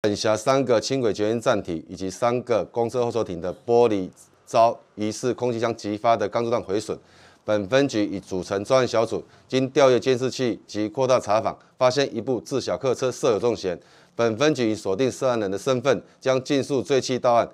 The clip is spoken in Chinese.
本辖三个轻轨绝缘站体以及三个公车候车亭的玻璃遭疑似空气枪击发的钢珠弹毁损，本分局已组成专案小组，经调阅监视器及扩大查访，发现一部自小客车涉有重嫌，本分局已锁定涉案人的身份，将尽速追缉到案。